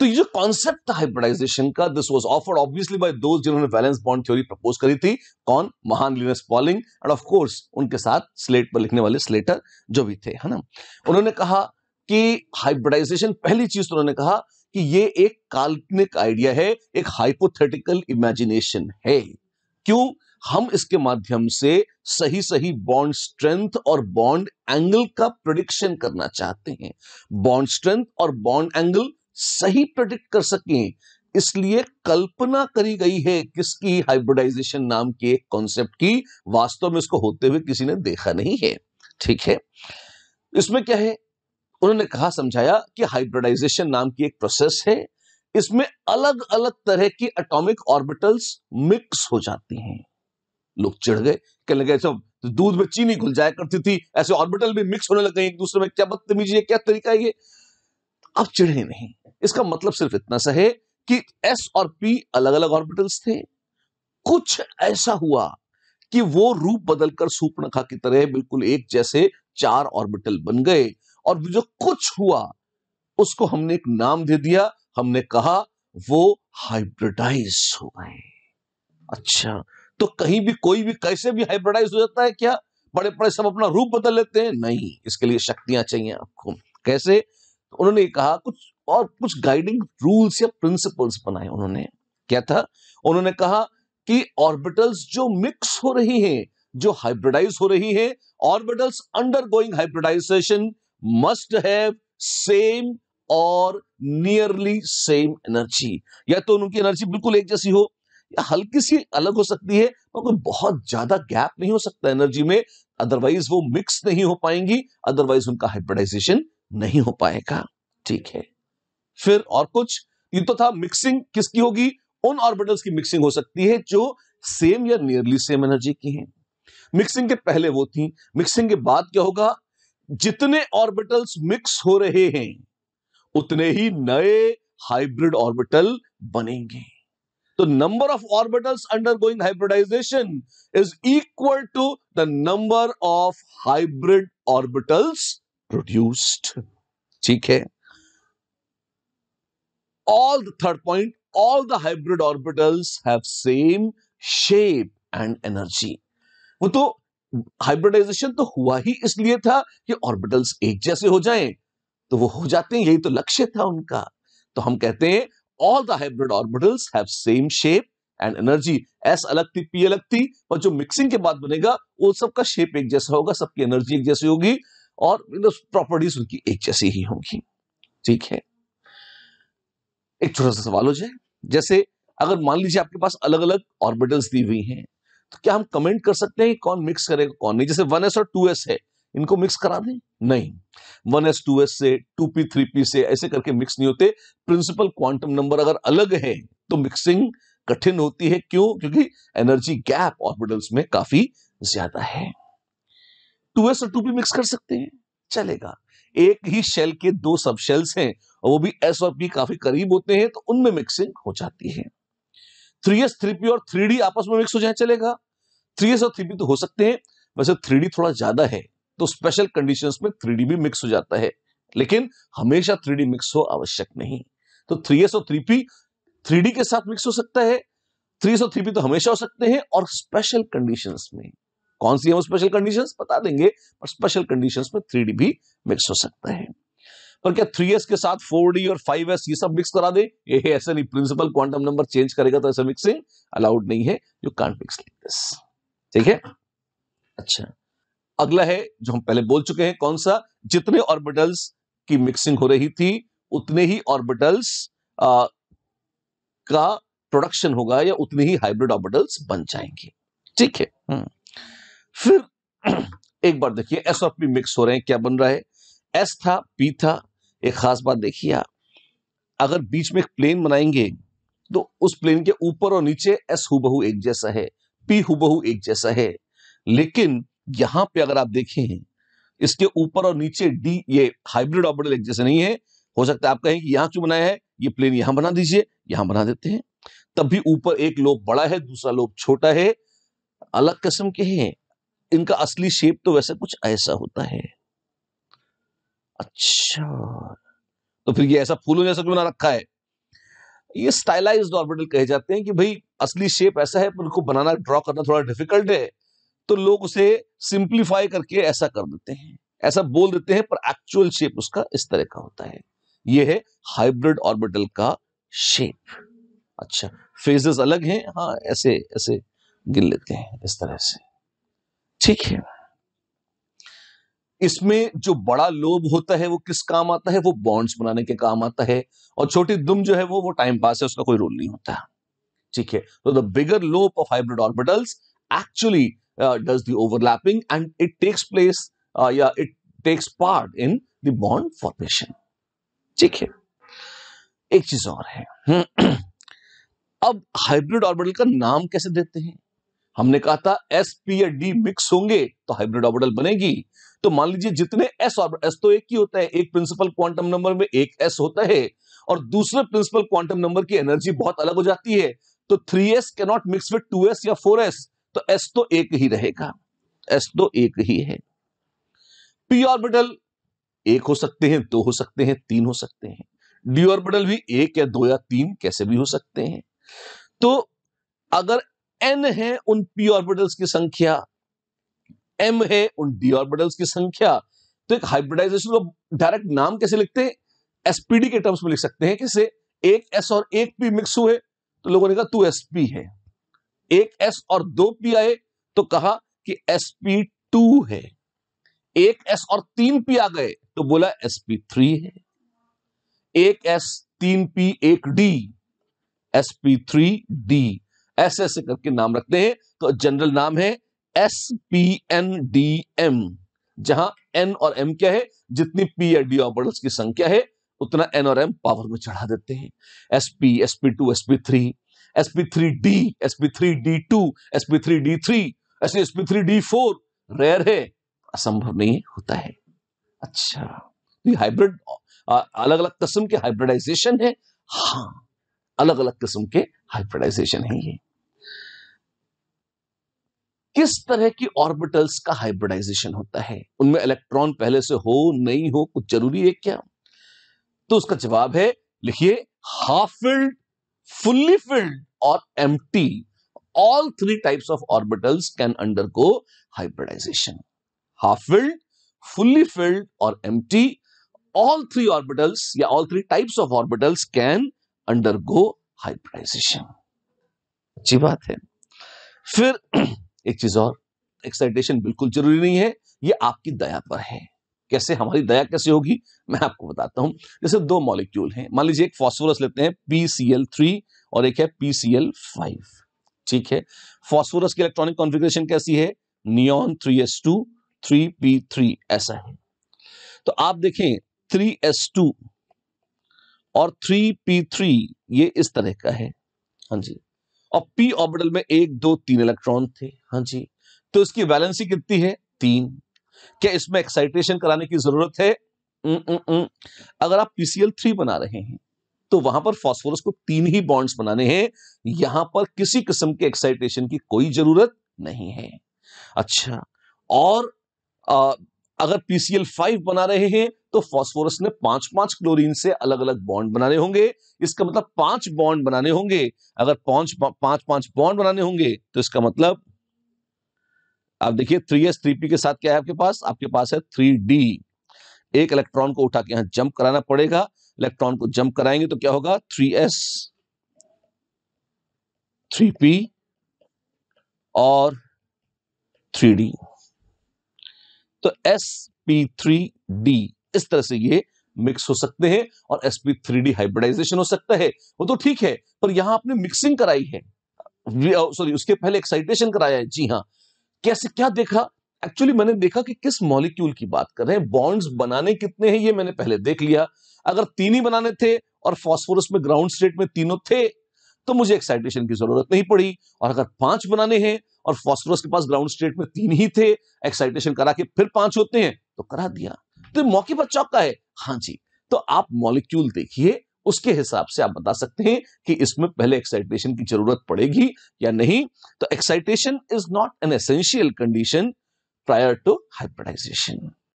तो ये जो कॉन्सेप्ट था हाइब्रिडाइजेशन का this was offered obviously by दोस्त जिन्होंने वैलेंस बॉन्ड थ्योरी प्रपोज करी थी कौन महान Linus Pauling and of course उनके साथ स्लेट पर लिखने वाले स्लेटर जो भी थे है ना उन्होंने कहा कि हाइब्रिडाइजेशन पहली चीज तो उन्होंने कहा कि ये एक काल्पनिक आइडिया है एक हाइपोथेटिकल इमेजिनेशन है क्यों हम इसके माध्यम से सही सही बॉन्ड स्ट्रेंथ और बॉन्ड एंगल का प्रोडिक्शन करना चाहते हैं बॉन्ड स्ट्रेंथ और बॉन्ड एंगल सही प्रडिक्ट कर सकें इसलिए कल्पना करी गई है किसकी हाइब्रिडाइजेशन नाम के एक कॉन्सेप्ट की वास्तव में इसको होते हुए किसी ने देखा नहीं है ठीक है इसमें क्या है उन्होंने कहा समझाया कि हाइब्रिडाइजेशन नाम की एक प्रोसेस है इसमें अलग अलग तरह की एटॉमिक ऑर्बिटल्स मिक्स हो जाती हैं लोग चिढ़ गए कहने लगे सब दूध में चीनी घुल जाया करती थी ऐसे ऑर्बिटल भी मिक्स होने लग गए एक दूसरे में क्या बदतमीजी है क्या तरीका है ये अब चिढ़े नहीं इसका मतलब सिर्फ इतना सा है कि एस और पी अलग अलग ऑर्बिटल्स थे कुछ ऐसा हुआ कि वो रूप बदलकर सूपनखा की तरह बिल्कुल एक जैसे चार ऑर्बिटल बन गए और जो कुछ हुआ उसको हमने एक नाम दे दिया हमने कहा वो हाइब्रिडाइज हो गए अच्छा तो कहीं भी कोई भी कैसे भी हाइब्रिडाइज हो जाता है क्या बड़े बड़े सब अपना रूप बदल लेते हैं नहीं इसके लिए शक्तियां चाहिए आपको कैसे तो उन्होंने कहा कुछ और कुछ गाइडिंग रूल्स या प्रिंसिपल्स बनाए उन्होंने क्या था उन्होंने कहा कि ऑर्बिटल्स जो मिक्स हो रही हैं जो हाइब्रिडाइज हो रही हैं orbitals undergoing hybridization must have same और नियरली सेम एनर्जी या तो उनकी एनर्जी बिल्कुल एक जैसी हो या हल्की सी अलग हो सकती है और कोई बहुत ज्यादा गैप नहीं हो सकता एनर्जी में अदरवाइज वो मिक्स नहीं हो पाएंगी अदरवाइज उनका हाइब्रिडाइजेशन नहीं हो पाएगा ठीक है फिर और कुछ ये तो था मिक्सिंग किसकी होगी उन ऑर्बिटल्स की मिक्सिंग हो सकती है जो सेम या नियरली सेम एनर्जी की हैं मिक्सिंग के पहले वो थी मिक्सिंग के बाद क्या होगा जितने ऑर्बिटल्स मिक्स हो रहे हैं उतने ही नए हाइब्रिड ऑर्बिटल बनेंगे तो number of orbitals undergoing hybridization is equal to the number of hybrid orbitals produced ठीक है all the third point, all the hybrid orbitals have same shape and energy. वो तो हाइब्रिडाइजेशन तो हुआ ही इसलिए था कि ऑर्बिटल्स एक जैसे हो जाएं तो वो हो जाते हैं यही तो लक्ष्य था उनका तो हम कहते हैं all the hybrid orbitals have same shape and energy s अलग थी पी अलग थी और जो मिक्सिंग के बाद बनेगा वो सबका शेप एक जैसा होगा सबकी एनर्जी एक जैसी होगी और प्रॉपर्टीज उनकी एक जैसी ही होंगी ठीक है एक छोटा सा सवाल हो जाए जैसे अगर मान लीजिए आपके पास अलग अलग ऑर्बिटल्स दी हुई हैं तो क्या हम कमेंट कर सकते हैं कौन मिक्स करेगा कौन नहीं जैसे वन और टू है इनको मिक्स करा दें नहीं वन एस टू एस से टू पी थ्री पी से ऐसे करके मिक्स नहीं होते प्रिंसिपल क्वांटम नंबर अगर अलग है तो मिक्सिंग कठिन होती है क्यों क्योंकि एनर्जी गैप ऑर्बिटल्स में काफी ज्यादा है टू एस और टू पी मिक्स कर सकते हैं चलेगा एक ही शेल के दो सब शेल्स हैं और वो भी एस और पी काफी करीब होते हैं तो उनमें मिक्सिंग हो जाती है थ्री एस थ्री पी और थ्री डी आपस में मिक्स हो जाए चलेगा थ्री एस और थ्री पी तो हो सकते हैं वैसे थ्री डी थोड़ा ज्यादा है तो स्पेशल कंडीशंस में थ्री डी भी मिक्स हो जाता है लेकिन हमेशा थ्री डी मिक्स हो आवश्यक नहीं तो थ्री एस और थ्री पी थ्री डी के साथ मिक्स हो सकता है थ्री एस और थ्री पी तो हमेशा हो सकते हैं और स्पेशल कंडीशंस में कौन सी हम स्पेशल कंडीशन बता देंगे पर स्पेशल कंडीशन में थ्री भी मिक्स हो सकता है पर क्या थ्री के साथ फोर और फाइव ये सब मिक्स करा दे ये ऐसे नहीं प्रिंसिपल क्वांटम नंबर चेंज करेगा तो ऐसे मिक्सिंग अलाउड नहीं है you can't mix like this ठीक है अच्छा अगला है जो हम पहले बोल चुके हैं कौन सा जितने ऑर्बिटल्स की मिक्सिंग हो रही थी उतने ही ऑर्बिटल्स का प्रोडक्शन होगा या उतने ही हाइब्रिड ऑर्बिटल्स बन जाएंगे ठीक है हम्म। फिर एक बार देखिए एस और पी मिक्स हो रहे हैं क्या बन रहा है एस था पी था एक खास बात देखिए आप अगर बीच में एक प्लेन बनाएंगे तो उस प्लेन के ऊपर और नीचे एस हुबहू एक जैसा है पी हुबहू एक जैसा है लेकिन यहां पे अगर आप देखें इसके ऊपर और नीचे डी ये हाइब्रिड ऑर्बिटल एक जैसे नहीं है हो सकता है आप कहें कि यहां क्यों बनाया है ये प्लेन यहां बना दीजिए यहां बना देते हैं तब भी ऊपर एक लोब बड़ा है दूसरा लोब छोटा है अलग किस्म के हैं इनका असली शेप तो वैसे कुछ ऐसा होता है अच्छा तो फिर ये ऐसा फूलों जैसा क्यों ना रखा है ये स्टाइलाइज ऑर्बिटल कहे जाते हैं कि भाई असली शेप ऐसा है पर उनको बनाना ड्रॉ करना थोड़ा डिफिकल्ट है तो लोग उसे सिंप्लीफाई करके ऐसा कर देते हैं ऐसा बोल देते हैं पर एक्चुअल शेप उसका इस तरह का होता है यह है हाइब्रिड ऑर्बिटल का शेप अच्छा फेजेस अलग हैं हाँ ऐसे ऐसे गिन लेते हैं इस तरह से ठीक है इसमें जो बड़ा लोभ होता है वो किस काम आता है वो बॉन्ड्स बनाने के काम आता है और छोटी दुम जो है वो वो टाइम पास है उसका कोई रोल नहीं होता ठीक है तो the bigger lobe of hybrid orbitals actually does the overlapping and it takes place या it takes part in the bond formation ठीक है एक चीज और है अब हाइब्रिड ऑर्बिटल का नाम कैसे देते हैं हमने कहा था एस पी या डी मिक्स होंगे तो हाइब्रिड ऑर्बिटल बनेगी तो मान लीजिए जितने एस ऑर्बिटल एस तो एक ही होता है एक प्रिंसिपल क्वांटम नंबर में एक एस होता है और दूसरे प्रिंसिपल क्वांटम नंबर की एनर्जी बहुत अलग हो जाती है तो three s cannot mix with two s या फोर एस तो एस तो एक ही रहेगा एस तो एक ही है पी ऑर्बिटल एक हो सकते हैं दो हो सकते हैं तीन हो सकते हैं डी ऑर्बिटल भी एक या दो या तीन कैसे भी हो सकते हैं तो अगर एन है उन पी ऑर्बिटल्स की संख्या एम है उन डी ऑर्बिटल्स की संख्या तो एक हाइब्रिडाइजेशन को डायरेक्ट नाम कैसे लिखते हैं एसपीडी के टर्म्स में लिख सकते हैं किसे एक एस और एक पी मिक्स हुए तो लोगों ने कहा तू पी है एक एस और दो पी आए तो कहा कि एस पी टू है एक एस और तीन पी आ गए तो बोला एस पी थ्री है एक एस तीन पी एक d s p three d ऐसे ऐसे करके नाम रखते हैं तो जनरल नाम है s p n d m जहां एन और एम क्या है जितनी पी या डी ऑपरेटर्स की संख्या है उतना एन और एम पावर में चढ़ा देते हैं s p s p two s p three s p three d s p three d two s p three d three ऐसे s p three d four rare है असंभव नहीं होता है अच्छा तो ये हाइब्रिड अलग अलग किस्म के हाइब्रिडाइजेशन है हाँ अलग अलग किस्म के हाइब्रिडाइजेशन है ये किस तरह की ऑर्बिटल्स का हाइब्रिडाइजेशन होता है उनमें इलेक्ट्रॉन पहले से हो नहीं हो कुछ जरूरी है क्या तो उसका जवाब है लिखिए हाफ फिल्ड फुल्ली फिल्ड और एम all three types of orbitals can undergo hybridization half filled fully filled और एम ऑल थ्री ऑर्बिटल्स या all three types of orbitals can undergo hybridization अच्छी बात है फिर एक चीज और एक्साइटेशन बिल्कुल जरूरी नहीं है ये आपकी दया पर है कैसे हमारी दया कैसे होगी मैं आपको बताता हूं जैसे दो मॉलिक्यूल हैं मान लीजिए एक फॉस्फोरस लेते हैं PCl3 और एक है PCl5 ठीक है फॉस्फोरस की इलेक्ट्रॉनिक कॉन्फ़िगरेशन कैसी है नियॉन 3s2 3p3 ऐसा है तो आप देखें 3s2 और 3p3 ये इस तरह का है हाँ जी और पी ऑर्बिटल में एक दो तीन इलेक्ट्रॉन थे हाँ जी तो इसकी वैलेंसी कितनी है तीन क्या इसमें एक्साइटेशन कराने की जरूरत है न, न, न, अगर आप पीसीएल थ्री बना रहे हैं तो वहां पर फास्फोरस को तीन ही बॉन्ड्स बनाने हैं यहां पर किसी किस्म के एक्साइटेशन की कोई जरूरत नहीं है अच्छा और अगर पीसीएल फाइव बना रहे हैं तो फास्फोरस ने पांच पांच क्लोरीन से अलग अलग बॉन्ड बनाने होंगे इसका मतलब पांच बॉन्ड बनाने होंगे अगर पांच पांच पांच बॉन्ड बनाने होंगे तो इसका मतलब आप देखिए थ्री एस थ्री पी के साथ क्या है आपके पास आपके पास है थ्री डी एक इलेक्ट्रॉन को उठा के यहां जंप कराना पड़ेगा इलेक्ट्रॉन को जंप कराएंगे तो क्या होगा थ्री एस थ्री पी और थ्री डी तो एस पी थ्री डी इस तरह से ये मिक्स हो सकते हैं और s p three d hybridization हो सकता है वो तो ठीक है पर यहां आपने मिक्सिंग कराई है सॉरी uh, उसके पहले एक्साइटेशन कराया है जी हाँ कैसे क्या देखा एक्चुअली मैंने देखा कि किस मॉलिक्यूल की बात कर रहे हैं बॉन्ड्स बनाने कितने हैं ये मैंने पहले देख लिया अगर तीन ही बनाने थे और फॉस्फोरस में ग्राउंड स्टेट में तीनों थे तो मुझे एक्साइटेशन की जरूरत नहीं पड़ी और अगर पांच बनाने हैं और फॉस्फोरस के पास ग्राउंड स्टेट में तीन ही थे एक्साइटेशन करा के फिर पांच होते हैं तो करा दिया तो मौके पर चौका है हाँ जी तो आप मॉलिक्यूल देखिए उसके हिसाब से आप बता सकते हैं कि इसमें पहले एक्साइटेशन की जरूरत पड़ेगी या नहीं तो excitation is not an essential condition prior to hybridisation